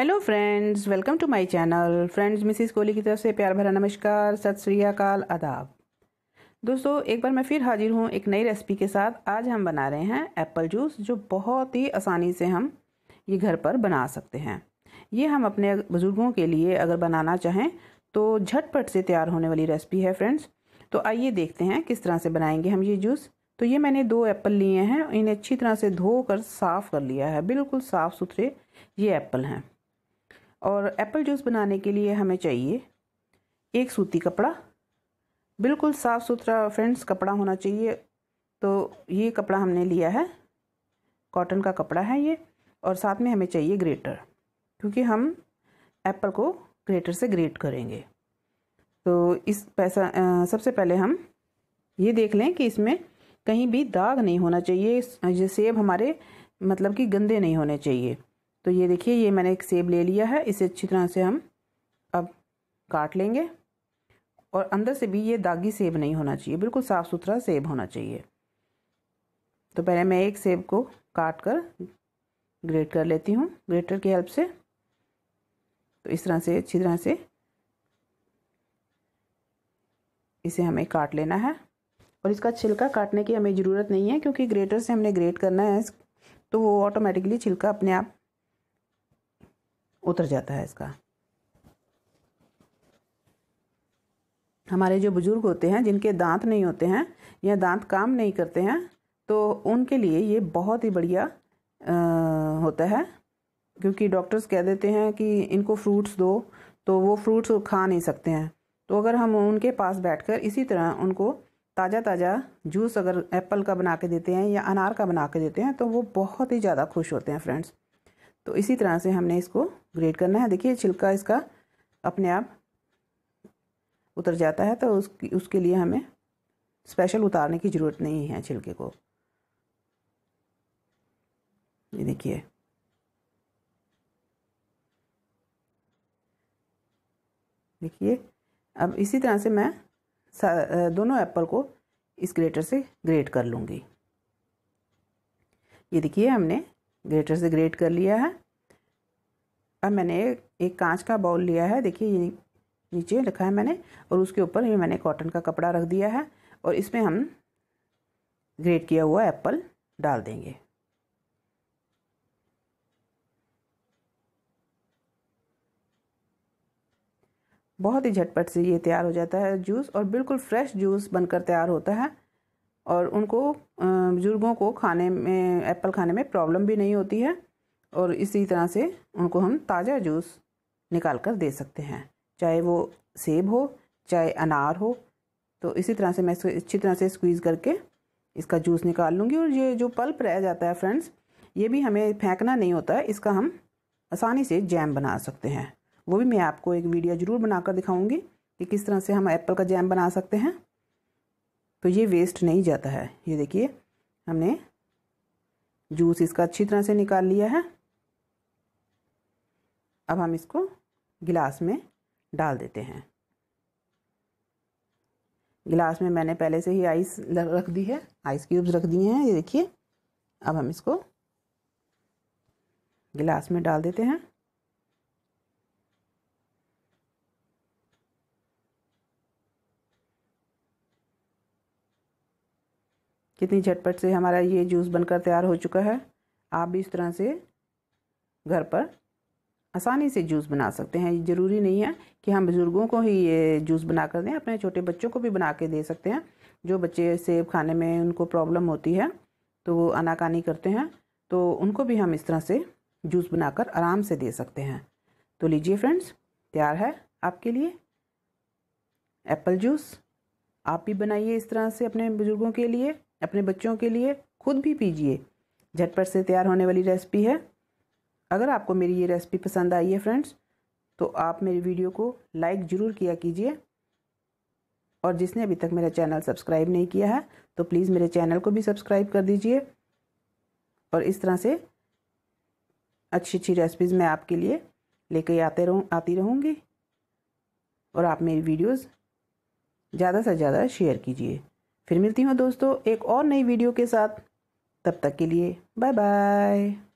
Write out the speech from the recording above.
hello friends welcome to my channel friends Mrs Kohli की तरफ से प्यार भरा नमस्कार सत श्री अकाल आदाब दोस्तों एक बार मैं फिर हाजिर हूँ एक नई रेसिपी के साथ आज हम बना रहे हैं एप्पल जूस जो बहुत ही आसानी से हम ये घर पर बना सकते हैं ये हम अपने बुज़ुर्गों के लिए अगर बनाना चाहें तो झटपट से तैयार होने वाली रेसिपी है फ्रेंड्स तो आइए देखते हैं किस तरह से बनाएंगे हम ये जूस तो ये मैंने दो एप्पल लिए हैं इन्हें अच्छी तरह से धो कर साफ़ कर लिया है बिल्कुल साफ़ सुथरे ये एप्पल हैं और एप्पल जूस बनाने के लिए हमें चाहिए एक सूती कपड़ा बिल्कुल साफ़ सुथरा फ्रेंड्स कपड़ा होना चाहिए तो ये कपड़ा हमने लिया है कॉटन का कपड़ा है ये और साथ में हमें चाहिए ग्रेटर क्योंकि हम एप्पल को ग्रेटर से ग्रेट करेंगे तो इस पैसा आ, सबसे पहले हम ये देख लें कि इसमें कहीं भी दाग नहीं होना चाहिए ये सेब हमारे मतलब कि गंदे नहीं होने चाहिए तो ये देखिए ये मैंने एक सेब ले लिया है इसे अच्छी तरह से हम अब काट लेंगे और अंदर से भी ये दागी सेब नहीं होना चाहिए बिल्कुल साफ़ सुथरा सेब होना चाहिए तो पहले मैं एक सेब को काट कर ग्रेट कर लेती हूँ ग्रेटर की हेल्प से तो इस तरह से अच्छी तरह से इसे हमें काट लेना है और इसका छिलका काटने की हमें ज़रूरत नहीं है क्योंकि ग्रेटर से हमने ग्रेट करना है तो वो ऑटोमेटिकली छिलका अपने आप उतर जाता है इसका हमारे जो बुजुर्ग होते हैं जिनके दांत नहीं होते हैं या दांत काम नहीं करते हैं तो उनके लिए ये बहुत ही बढ़िया होता है क्योंकि डॉक्टर्स कह देते हैं कि इनको फ्रूट्स दो तो वो फ्रूट्स खा नहीं सकते हैं तो अगर हम उनके पास बैठकर इसी तरह उनको ताज़ा ताज़ा जूस अगर एप्पल का बना के देते हैं या अनार का बना के देते हैं तो वो बहुत ही ज़्यादा खुश होते हैं फ्रेंड्स तो इसी तरह से हमने इसको ग्रेट करना है देखिए छिलका इसका अपने आप उतर जाता है तो उसकी उसके लिए हमें स्पेशल उतारने की ज़रूरत नहीं है छिलके को ये देखिए देखिए अब इसी तरह से मैं दोनों एप्पल को इस ग्रेटर से ग्रेट कर लूँगी ये देखिए हमने ग्रेटर से ग्रेट कर लिया है अब मैंने एक, कांच का बाउल लिया है देखिए ये नीचे रखा है मैंने और उसके ऊपर ये मैंने कॉटन का कपड़ा रख दिया है और इसमें हम ग्रेट किया हुआ एप्पल डाल देंगे बहुत ही झटपट से ये तैयार हो जाता है जूस और बिल्कुल फ्रेश जूस बनकर तैयार होता है और उनको बुजुर्गों को खाने में एप्पल खाने में प्रॉब्लम भी नहीं होती है और इसी तरह से उनको हम ताज़ा जूस निकाल कर दे सकते हैं चाहे वो सेब हो चाहे अनार हो तो इसी तरह से मैं इसको अच्छी तरह से स्क्वीज़ करके इसका जूस निकाल लूँगी और ये जो पल्प रह जाता है फ्रेंड्स ये भी हमें फेंकना नहीं होता है इसका हम आसानी से जैम बना सकते हैं वो भी मैं आपको एक वीडियो ज़रूर बनाकर दिखाऊंगी कि किस तरह से हम एप्पल का जैम बना सकते हैं तो ये वेस्ट नहीं जाता है ये देखिए हमने जूस इसका अच्छी तरह से निकाल लिया है अब हम इसको गिलास में डाल देते हैं गिलास में मैंने पहले से ही आइस रख दी है आइस क्यूब्स रख दिए हैं ये देखिए अब हम इसको गिलास में डाल देते हैं कितनी झटपट से हमारा ये जूस बनकर तैयार हो चुका है आप भी इस तरह से घर पर आसानी से जूस बना सकते हैं ज़रूरी नहीं है कि हम बुज़ुर्गों को ही ये जूस बना कर दें अपने छोटे बच्चों को भी बना के दे सकते हैं जो बच्चे सेब खाने में उनको प्रॉब्लम होती है तो वो आनाकानी करते हैं तो उनको भी हम इस तरह से जूस बनाकर आराम से दे सकते हैं तो लीजिए फ्रेंड्स तैयार है आपके लिए एप्पल जूस आप भी बनाइए इस तरह से अपने बुज़ुर्गों के लिए अपने बच्चों के लिए खुद भी पीजिए झटपट से तैयार होने वाली रेसिपी है अगर आपको मेरी ये रेसिपी पसंद आई है फ्रेंड्स तो आप मेरी वीडियो को लाइक ज़रूर किया कीजिए और जिसने अभी तक मेरा चैनल सब्सक्राइब नहीं किया है तो प्लीज़ मेरे चैनल को भी सब्सक्राइब कर दीजिए और इस तरह से अच्छी अच्छी रेसिपीज़ मैं आपके लिए लेके आते रहूँ आती रहूँगी और आप मेरी वीडियोज़ ज़्यादा से ज़्यादा शेयर कीजिए फिर मिलती हूँ दोस्तों एक और नई वीडियो के साथ तब तक के लिए बाय बाय